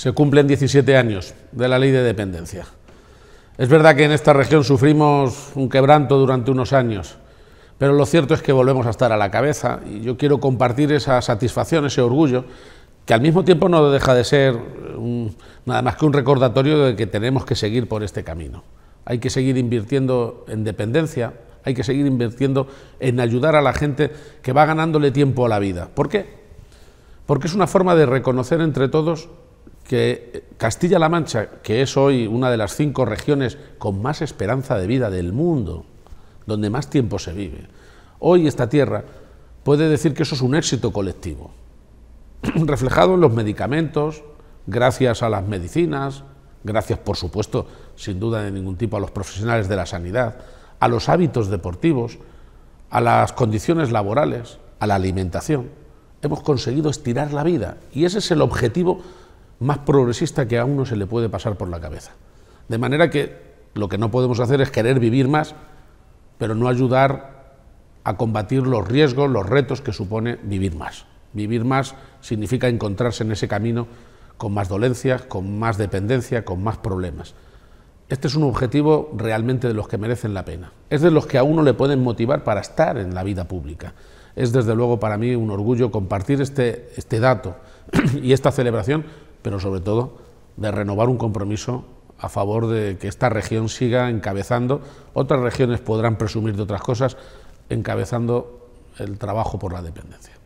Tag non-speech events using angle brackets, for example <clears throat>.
se cumplen 17 años de la ley de dependencia. Es verdad que en esta región sufrimos un quebranto durante unos años, pero lo cierto es que volvemos a estar a la cabeza y yo quiero compartir esa satisfacción, ese orgullo, que al mismo tiempo no deja de ser nada más que un recordatorio de que tenemos que seguir por este camino. Hay que seguir invirtiendo en dependencia, hay que seguir invirtiendo en ayudar a la gente que va ganándole tiempo a la vida. ¿Por qué? Porque es una forma de reconocer entre todos que Castilla-La Mancha, que es hoy una de las cinco regiones con más esperanza de vida del mundo, donde más tiempo se vive, hoy esta tierra puede decir que eso es un éxito colectivo, <clears throat> reflejado en los medicamentos, gracias a las medicinas, gracias por supuesto, sin duda de ningún tipo, a los profesionales de la sanidad, a los hábitos deportivos, a las condiciones laborales, a la alimentación. Hemos conseguido estirar la vida y ese es el objetivo más progresista que a uno se le puede pasar por la cabeza. De manera que lo que no podemos hacer es querer vivir más, pero no ayudar a combatir los riesgos, los retos que supone vivir más. Vivir más significa encontrarse en ese camino con más dolencias, con más dependencia, con más problemas. Este es un objetivo realmente de los que merecen la pena. Es de los que a uno le pueden motivar para estar en la vida pública. Es desde luego para mí un orgullo compartir este, este dato <clears throat> y esta celebración pero sobre todo de renovar un compromiso a favor de que esta región siga encabezando. Otras regiones podrán presumir de otras cosas, encabezando el trabajo por la dependencia.